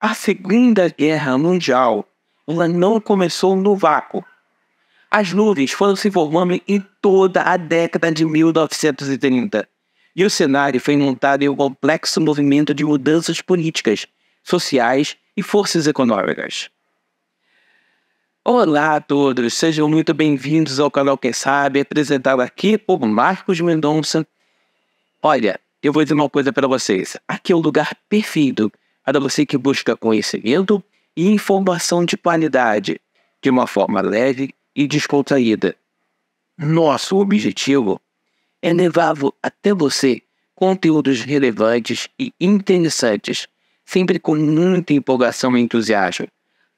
A Segunda Guerra Mundial ela não começou no vácuo. As nuvens foram se formando em toda a década de 1930, e o cenário foi montado em um complexo movimento de mudanças políticas, sociais e forças econômicas. Olá a todos, sejam muito bem-vindos ao canal Quem Sabe, apresentado aqui por Marcos Mendonça. Olha, eu vou dizer uma coisa para vocês: aqui é o lugar perfeito para você que busca conhecimento e informação de qualidade, de uma forma leve e descontraída. Nosso objetivo é levar até você conteúdos relevantes e interessantes, sempre com muita empolgação e entusiasmo.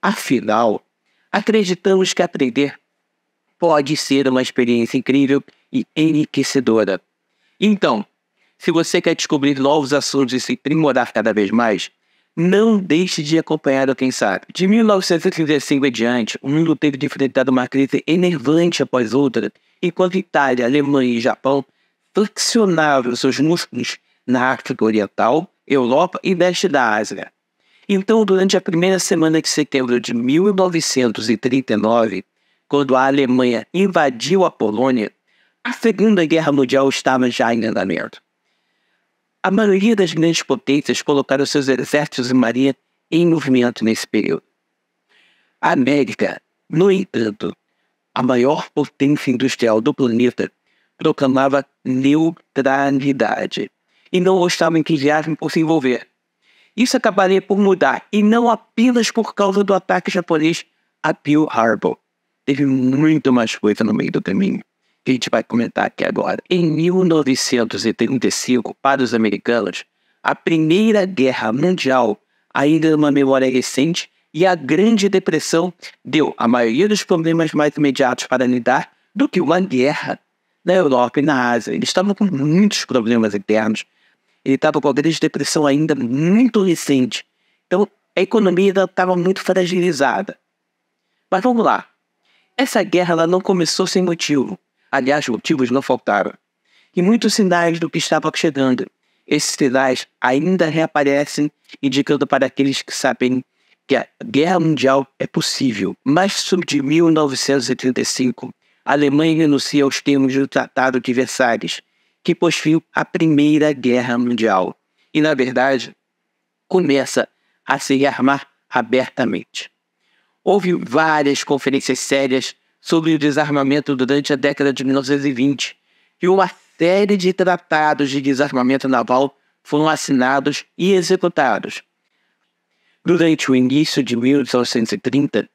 Afinal, Acreditamos que aprender pode ser uma experiência incrível e enriquecedora. Então, se você quer descobrir novos assuntos e se aprimorar cada vez mais, não deixe de acompanhar o Quem Sabe. De 1935 em diante, o mundo teve de enfrentar uma crise enervante após outra, enquanto Itália, Alemanha e Japão flexionavam seus músculos na África Oriental, Europa e leste da Ásia. Então, durante a primeira semana de setembro de 1939, quando a Alemanha invadiu a Polônia, a Segunda Guerra Mundial estava já em andamento. A maioria das grandes potências colocaram seus exércitos e marinha em movimento nesse período. A América, no entanto, a maior potência industrial do planeta, proclamava neutralidade e não gostava entusiasmo por se envolver. Isso acabaria por mudar, e não apenas por causa do ataque japonês a Pearl Harbor. Teve muito mais coisa no meio do caminho, que a gente vai comentar aqui agora. Em 1935, para os americanos, a Primeira Guerra Mundial, ainda numa é memória recente, e a Grande Depressão deu a maioria dos problemas mais imediatos para lidar do que uma guerra na Europa e na Ásia. Eles estavam com muitos problemas internos ele estava com a grande depressão ainda muito recente. Então, a economia estava muito fragilizada. Mas vamos lá. Essa guerra ela não começou sem motivo. Aliás, motivos não faltaram. E muitos sinais do que estava chegando. Esses sinais ainda reaparecem, indicando para aqueles que sabem que a guerra mundial é possível. Mas de 1935, a Alemanha renuncia aos termos do Tratado de Versalhes, que fim a Primeira Guerra Mundial e, na verdade, começa a se armar abertamente. Houve várias conferências sérias sobre o desarmamento durante a década de 1920 e uma série de tratados de desarmamento naval foram assinados e executados. Durante o início de 1930,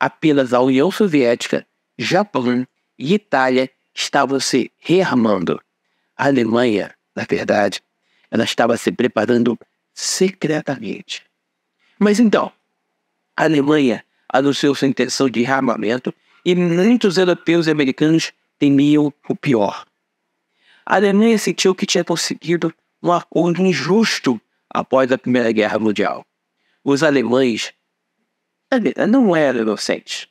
apenas a União Soviética, Japão e Itália estavam se rearmando. A Alemanha, na verdade, ela estava se preparando secretamente. Mas então, a Alemanha anunciou sua intenção de armamento e muitos europeus e americanos temiam o pior. A Alemanha sentiu que tinha conseguido um acordo injusto após a Primeira Guerra Mundial. Os alemães eh, não eram inocentes.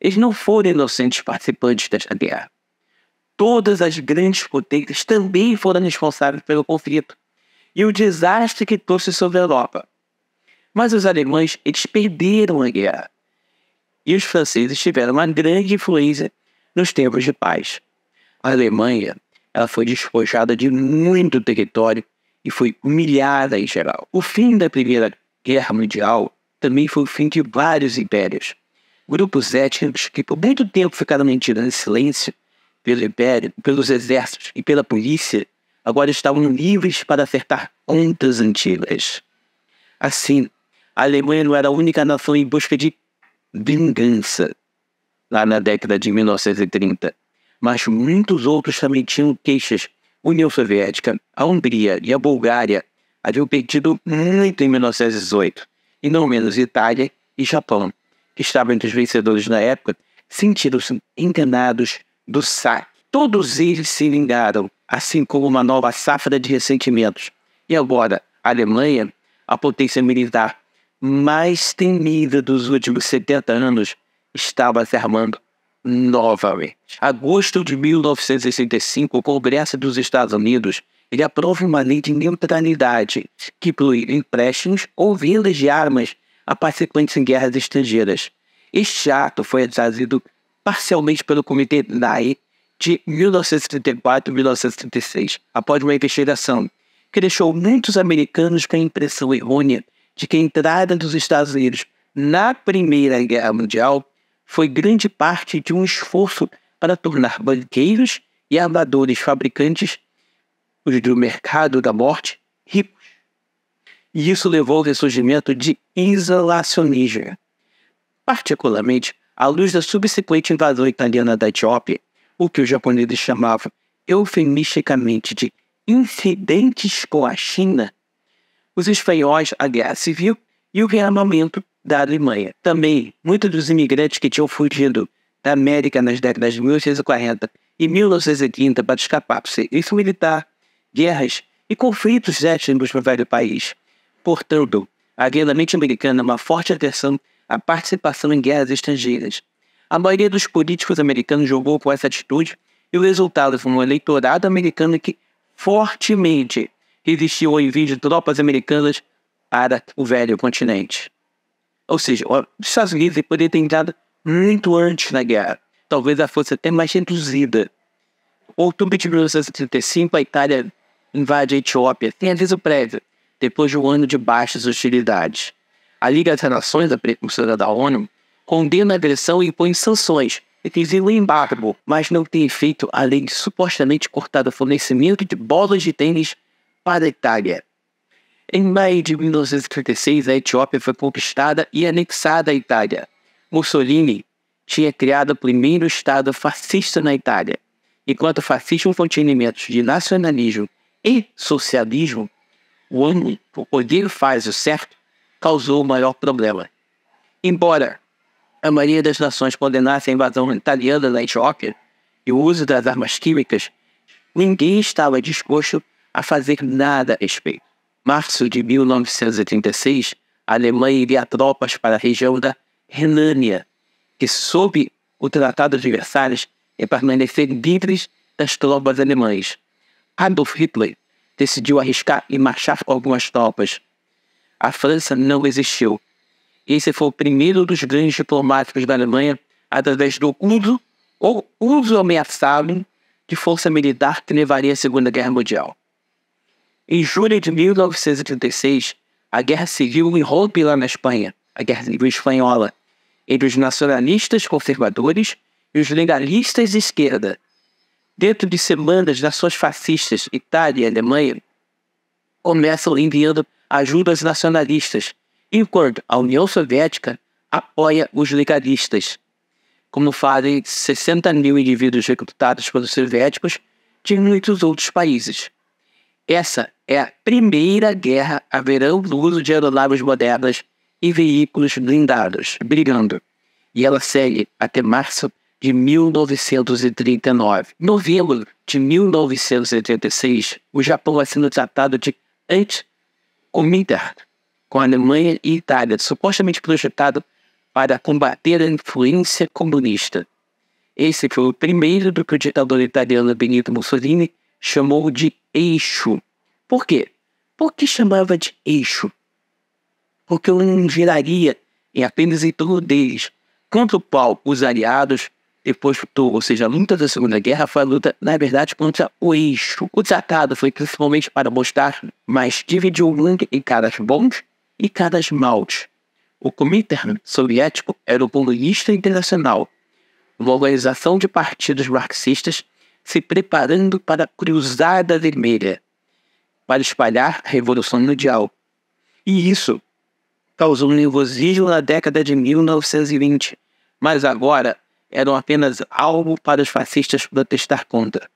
Eles não foram inocentes participantes desta guerra todas as grandes potências também foram responsáveis pelo conflito e o desastre que trouxe sobre a Europa. Mas os alemães, eles perderam a guerra. E os franceses tiveram uma grande influência nos tempos de paz. A Alemanha, ela foi despojada de muito território e foi humilhada em geral. O fim da Primeira Guerra Mundial também foi o fim de vários impérios. Grupos étnicos que por muito tempo ficaram mentindo em silêncio pelo Império, pelos exércitos e pela polícia, agora estavam livres para acertar contas antigas. Assim, a Alemanha não era a única nação em busca de vingança lá na década de 1930, mas muitos outros também tinham queixas. A União Soviética, a Hungria e a Bulgária haviam perdido muito em 1918, e não menos Itália e Japão, que estavam entre os vencedores na época, sentiram-se enganados do saque. Todos eles se vingaram, assim como uma nova safra de ressentimentos. E agora, a Alemanha, a potência militar mais temida dos últimos 70 anos, estava se armando novamente. Agosto de 1965, o Congresso dos Estados Unidos ele aprova uma lei de neutralidade que proíbe empréstimos ou vendas de armas a participantes em guerras estrangeiras. Este ato foi trazido parcialmente pelo Comitê NAE de 1934 1936, após uma investigação que deixou muitos americanos com a impressão errônea de que a entrada dos Estados Unidos na Primeira Guerra Mundial foi grande parte de um esforço para tornar banqueiros e armadores fabricantes os do mercado da morte ricos. E isso levou ao ressurgimento de isolacionismo, particularmente à luz da subsequente invasão italiana da Etiópia, o que os japoneses chamavam eufemisticamente de incidentes com a China, os espanhóis, a guerra civil e o rearmamento da Alemanha. Também, muitos dos imigrantes que tinham fugido da América nas décadas de 1840 e 1930 para escapar do serviço militar, guerras e conflitos étnicos no velho país. Portanto, a guerra americana uma forte atenção a participação em guerras estrangeiras. A maioria dos políticos americanos jogou com essa atitude e o resultado foi um eleitorado americano que fortemente resistiu ao envio de tropas americanas para o velho continente. Ou seja, os Estados Unidos poderiam ter entrado muito antes na guerra, talvez a fosse até mais reduzida. Outubro de 1935, a Itália invade a Etiópia, sem aviso prévio, depois de um ano de baixas hostilidades. A Liga das Nações, a precursora da ONU, condena a agressão e impõe sanções, inclusive o embargo, mas não tem efeito além de supostamente cortar o fornecimento de bolas de tênis para a Itália. Em maio de 1936, a Etiópia foi conquistada e anexada à Itália. Mussolini tinha criado o primeiro Estado fascista na Itália. Enquanto o fascismo continha elementos de nacionalismo e socialismo, o ano o poder faz o certo causou o maior problema. Embora a maioria das nações condenasse a invasão italiana na Etiópia e o uso das armas químicas, ninguém estava disposto a fazer nada a respeito. Março de 1936, a Alemanha envia tropas para a região da Renânia, que sob o Tratado de Versalhes é permanecer livres das tropas alemãs. Adolf Hitler decidiu arriscar e marchar com algumas tropas a França não existiu. Esse foi o primeiro dos grandes diplomáticos da Alemanha, através do uso ou uso ameaçado de força militar que levaria à Segunda Guerra Mundial. Em julho de 1936, a Guerra Civil enrolou lá na Espanha, a Guerra Civil Espanhola, entre os nacionalistas conservadores e os legalistas de esquerda. Dentro de semanas, nações fascistas, Itália e Alemanha começam enviando ajuda os nacionalistas, enquanto a União Soviética apoia os legalistas. Como fazem 60 mil indivíduos recrutados pelos soviéticos de muitos outros países. Essa é a primeira guerra a verão do uso de aeronaves modernas e veículos blindados, brigando. E ela segue até março de 1939. Novembro de 1986, o Japão assina o Tratado de Antes comida com a Alemanha e Itália, supostamente projetado para combater a influência comunista. Esse foi o primeiro do que o ditador italiano Benito Mussolini chamou de eixo. Por quê? Por que chamava de eixo? Porque o Lenin giraria em apenas em torno deles. Contra o qual os aliados, depois do, ou seja, a luta da Segunda Guerra foi a luta, na verdade, contra o eixo. O tratado foi principalmente para mostrar mas dividiu o Lang em caras bons e caras maus. O comitê soviético era o comunista internacional, uma organização de partidos marxistas se preparando para a Cruzada Vermelha, para espalhar a Revolução Mundial. E isso causou um nervosismo na década de 1920, mas agora eram apenas alvo para os fascistas protestar contra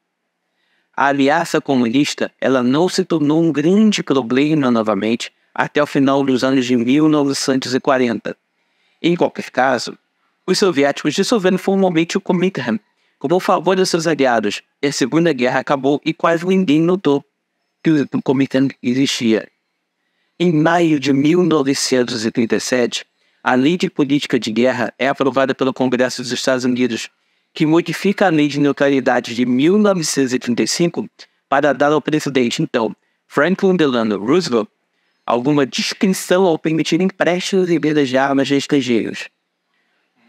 a ameaça comunista ela não se tornou um grande problema novamente até o final dos anos de 1940. Em qualquer caso, os soviéticos dissolveram formalmente o Comitê. como favor de seus aliados, e a Segunda Guerra acabou e quase ninguém notou que o Comitê existia. Em maio de 1937, a Lei de Política de Guerra é aprovada pelo Congresso dos Estados Unidos que modifica a lei de neutralidade de 1935 para dar ao presidente, então, Franklin Delano Roosevelt, alguma discrição ao permitir empréstimos e vendas de armas a estrangeiros.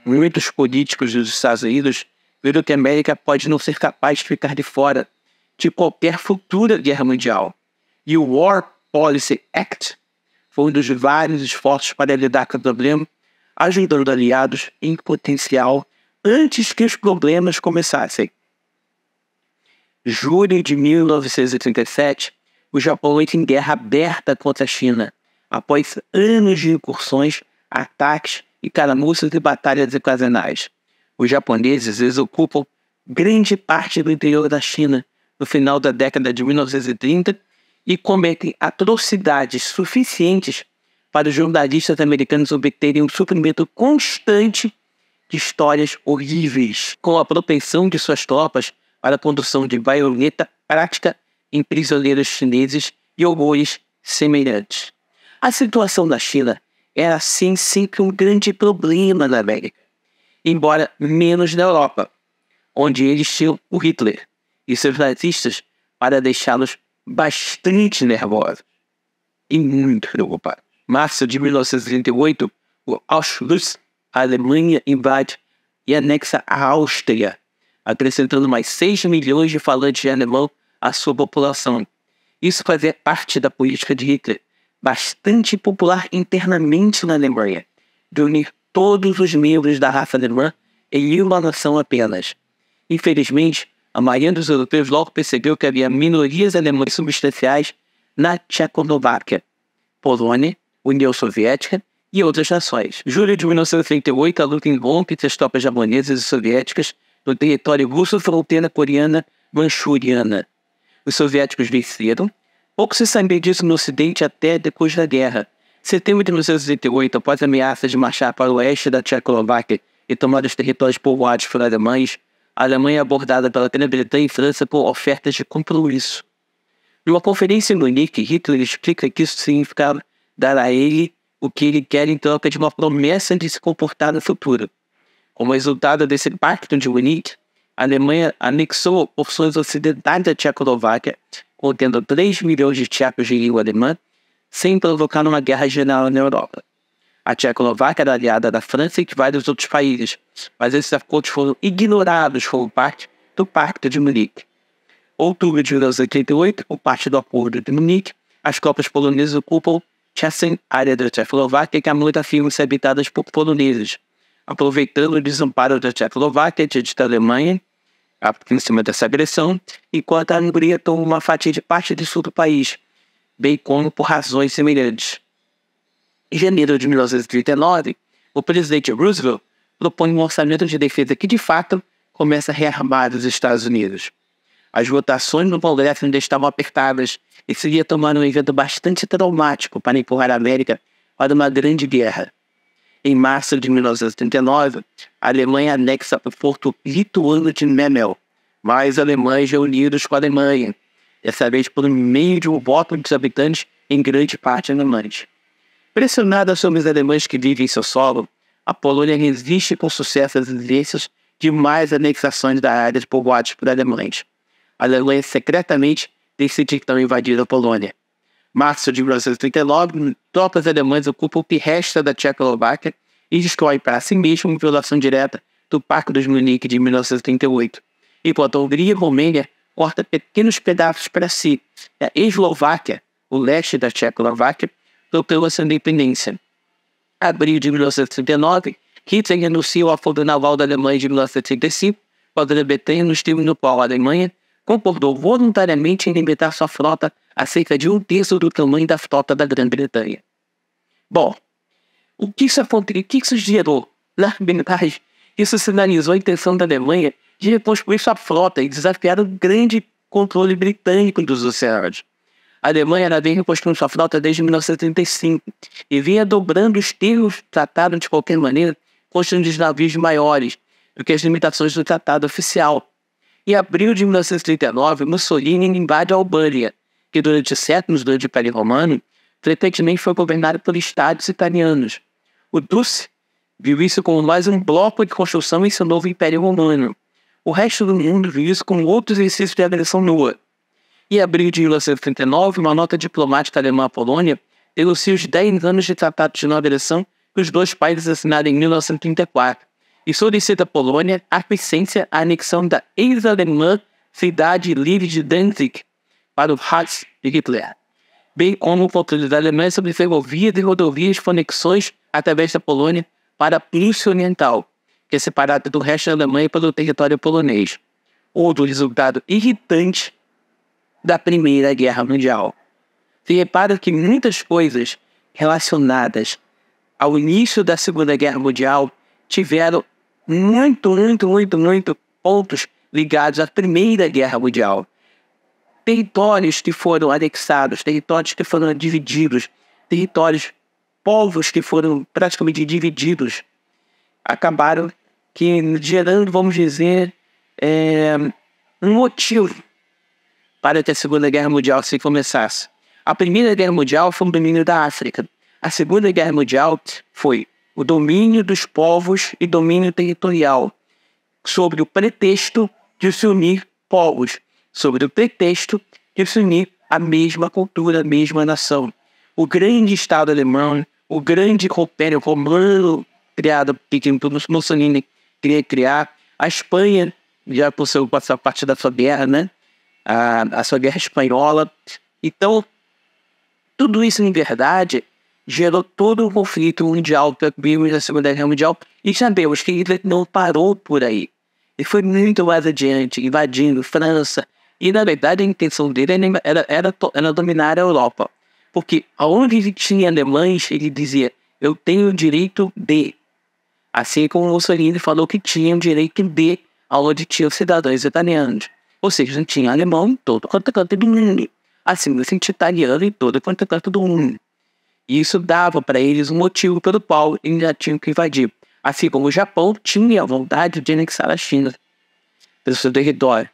Muitos políticos dos Estados Unidos viram que a América pode não ser capaz de ficar de fora de qualquer futura guerra mundial. E o War Policy Act foi um dos vários esforços para lidar com o problema, ajudando aliados em potencial antes que os problemas começassem. Julho de 1937, o Japão entra em guerra aberta contra a China, após anos de incursões, ataques e caramuças e batalhas ocasionais. Os japoneses ocupam grande parte do interior da China no final da década de 1930 e cometem atrocidades suficientes para os jornalistas americanos obterem um suprimento constante de histórias horríveis, com a propensão de suas tropas para a condução de violenta prática em prisioneiros chineses e horrores semelhantes. A situação da China era assim sempre um grande problema na América, embora menos na Europa, onde eles tinham o Hitler e seus nazistas para deixá-los bastante nervosos e muito preocupados. Março de 1938, o Auschwitz a Alemanha invade e anexa a Áustria, acrescentando mais 6 milhões de falantes de alemão à sua população. Isso fazia parte da política de Hitler, bastante popular internamente na Alemanha, de unir todos os membros da raça alemã em uma nação apenas. Infelizmente, a maioria dos europeus logo percebeu que havia minorias alemãs substanciais na Tchecoslováquia, Polônia, União Soviética e outras nações. Julho de 1938, a luta envolve as tropas japonesas e soviéticas no território russo fronteira coreana manchuriana. Os soviéticos venceram. Pouco se sabia disso no ocidente até depois da guerra. Setembro de 1938, após ameaças de marchar para o oeste da Tchecoslováquia e tomar os territórios povoados por alemães, a Alemanha é abordada pela Grã-Bretanha e França por ofertas de compromisso. Numa conferência em Munique, Hitler explica que isso significava dar a ele o que ele quer em troca de uma promessa de se comportar no futuro. Como resultado desse pacto de Munique, a Alemanha anexou porções ocidentais da Tchecoslováquia, contendo 3 milhões de tchecos de língua alemã, sem provocar uma guerra geral na Europa. A Tchecoslováquia era aliada da França e de vários outros países, mas esses acordos foram ignorados como parte do Pacto de Munique. Outubro de 1988, por parte do Acordo de Munique, as tropas polonesas ocupam Chechen, área da Tchecoslováquia, que há muito afirma ser habitadas por poloneses, aproveitando o desamparo da Tchecoslováquia diante da Alemanha, em cima dessa agressão, enquanto a Hungria toma uma fatia de parte do sul do país, bem como por razões semelhantes. Em janeiro de 1939, o presidente Roosevelt propõe um orçamento de defesa que, de fato, começa a rearmar os Estados Unidos. As votações no Congresso ainda estavam apertadas isso dia tomar um evento bastante traumático para empurrar a América para uma grande guerra. Em março de 1939, a Alemanha anexa o porto lituano de Memel, mais alemães reunidos com a Alemanha, dessa vez por meio de um voto dos habitantes em grande parte alemães. Pressionada sobre os alemães que vivem em seu solo, a Polônia resiste com sucesso às exigências de mais anexações da área povoadas por alemães. A Alemanha secretamente que estão invadir a Polônia. Março de 1939, tropas alemãs ocupam o que resta da Tchecoslováquia e destroem para si mesmo uma violação direta do Pacto dos Munique de 1938. Enquanto a Hungria e a Romênia corta pequenos pedaços para si, a Eslováquia, o leste da Tchecoslováquia, a sua independência. Abril de 1939, Hitler anuncia o apoio naval da Alemanha de 1935, quando a Bretanha nos termos no pau da Alemanha concordou voluntariamente em limitar sua frota a cerca de um terço do tamanho da frota da Grã-Bretanha. Bom, o que isso aconteceu? O que isso gerou? Na verdade, isso sinalizou a intenção da Alemanha de reconstruir sua frota e desafiar o grande controle britânico dos oceanos. A Alemanha era bem reconstruindo sua frota desde 1935 e vinha dobrando os termos tratados de qualquer maneira, construindo navios maiores do que as limitações do tratado oficial, em abril de 1939, Mussolini invade a Albânia, que durante séculos durante o Império Romano, frequentemente foi governado por estados italianos. O Duce viu isso como mais um bloco de construção em seu novo Império Romano. O resto do mundo viu isso como outros exercício de agressão nua. Em abril de 1939, uma nota diplomática alemã à Polônia denuncia os 10 anos de tratado de não agressão que os dois países assinaram em 1934 e solicita à Polônia a licença à anexão da ex-alemã cidade livre de Danzig para o Reich de Hitler, bem como o controle da Alemanha sobre ferrovias e rodovias conexões através da Polônia para a Prússia Oriental, que é separada do resto da Alemanha pelo território polonês, outro resultado irritante da Primeira Guerra Mundial. Se repara que muitas coisas relacionadas ao início da Segunda Guerra Mundial tiveram muito, muito, muito, muito pontos ligados à Primeira Guerra Mundial. Territórios que foram anexados, territórios que foram divididos, territórios, povos que foram praticamente divididos, acabaram que gerando, vamos dizer, é, um motivo para que a Segunda Guerra Mundial se começasse. A Primeira Guerra Mundial foi o domínio da África. A Segunda Guerra Mundial foi o domínio dos povos e domínio territorial, sobre o pretexto de se unir povos, sobre o pretexto de se unir a mesma cultura, a mesma nação. O grande Estado alemão, o grande Império Romano, criado por Mussolini, queria criar, a Espanha, já por seu, passar parte da sua guerra, né? A, a sua guerra espanhola. Então, tudo isso, em verdade, gerou todo o conflito mundial que vimos na Segunda Guerra Mundial e sabemos que Hitler não parou por aí. Ele foi muito mais adiante, invadindo França e, na verdade, a intenção dele era, era, era dominar a Europa. Porque aonde tinha alemães, ele dizia, eu tenho o direito de. Assim como Mussolini falou que tinha o direito de aonde tinha os cidadãos italianos. Ou seja, tinha alemão em todo quanto canto do mundo. Assim, você tinha italiano em todo quanto canto do mundo. E isso dava para eles um motivo pelo qual eles já tinham que invadir. Assim como o Japão tinha vontade de anexar a China pelo seu território.